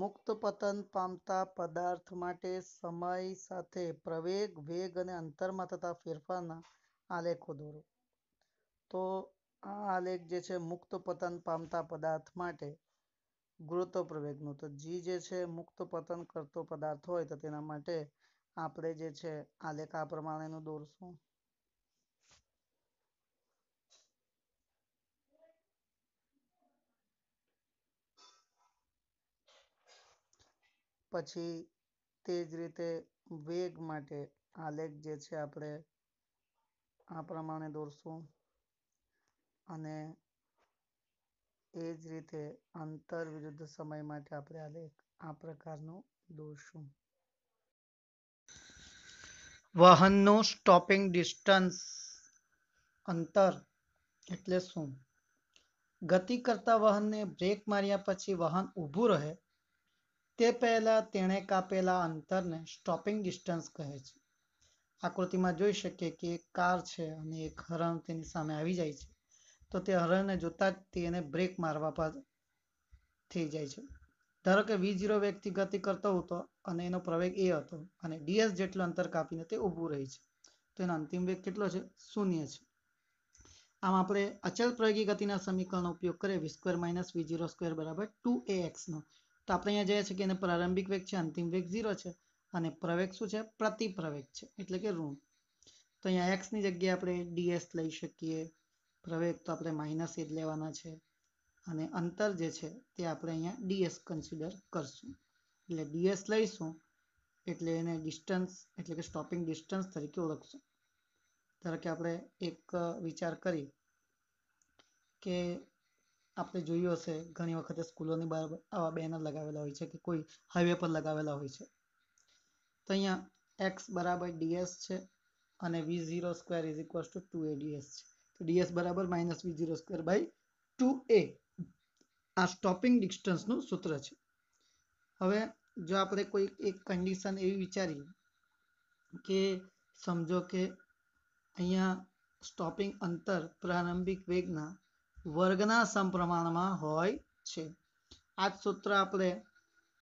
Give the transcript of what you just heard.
મુક્ત પતન પામતા પદાર્થ માટે સમય સાથે પ્રવેગ વેગ અને અંતરમાં થતા ફેરફારના આલેખો દોરો તો આ આલેખ જે છે મુક્ત પતન પામતા પદાર્થ માટે ગુરુત્વ પ્રવેગનો તો જી જે છે મુક્ત પતન કરતો પદાર્થ હોય તો તેના માટે આપણે જે છે આલેખ આ પ્રમાણેનું દોરશું પછી તે જ રીતે વેગ માટે આલેખ જે છે આપણે આ પ્રમાણે દોરશું અને એ જ રીતે અંતર વિરુદ્ધ સમય માટે આપણે આલેખ આ પ્રકારનો દોરશું વાહનનું સ્ટોપિંગ ડિસ્ટન્સ અંતર એટલે શું ગતિ કરતા વાહનને બ્રેક માર્યા પછી વાહન ઊભું રહે તે પહેલાં તેણે કાપેલા અંતરને સ્ટોપિંગ ડિસ્ટન્સ કહે છે આકૃતિમાં જોઈ શકીએ કે એક કાર છે અને એક હરણ તેની સામે આવી જાય છે તો તે હરણને જોતાં જ તેને બ્રેક મારવા પર થઈ જાય છે ધારો કે વી ઝીરો વેગથી ગતિ કરતો હતો અને એનો પ્રવેગ એ હતો અને ડીએસ જેટલું અંતર કાપીને તે ઊભું રહી છે તો એનો અંતિમ વેગ કેટલો છે શૂન્ય છે આમ આપણે અચલ પ્રયોગી ગતિના સમીકરણનો ઉપયોગ કરીએ V square minus V zero square બરાબર ટુ એ એક્સનો તો આપણે અહીંયા જોઈએ છે કે એને પ્રારંભિક વેગ છે અંતિમ વેગ ઝીરો છે અને પ્રવેગ શું છે પ્રતિપ્રવેગ છે એટલે કે ઋણ તો અહીંયા એક્સની જગ્યાએ આપણે ડીએસ લઈ શકીએ પ્રવેગ તો આપણે માઇનસ એ જ લેવાના છે અને અંતર જે છે તે આપણે અહીંયા ડીએસ કન્સિડર કરશું એટલે ડીએસ લઈશું એટલે એને ડિસ્ટન્સ એટલે કે સ્ટોપિંગ ડિસ્ટન્સ તરીકે ઓળખશું ધારો કે આપણે એક વિચાર કરી કે આપણે જોયું હશે ઘણી વખતે સ્કૂલોની બહાર આવા બેનર લગાવેલા હોય છે કે કોઈ હાઈવે પર લગાવેલા હોય છે તો અહીંયા એક્સ બરાબર ડીએસ છે અને V zero square is equals to two A DS છે તો ડીએસ બરાબર minus V zero square by two A આ સ્ટોપિંગ ડિસ્ટન્સનું સૂત્ર છે હવે જો આપણે કોઈ એક કન્ડિશન એવી વિચારીએ કે સમજો કે અહીંયા સ્ટોપિંગ અંતર પ્રારંભિક વેગના વર્ગના સમપ્રમાણમાં હોય છે આ સૂત્ર આપણે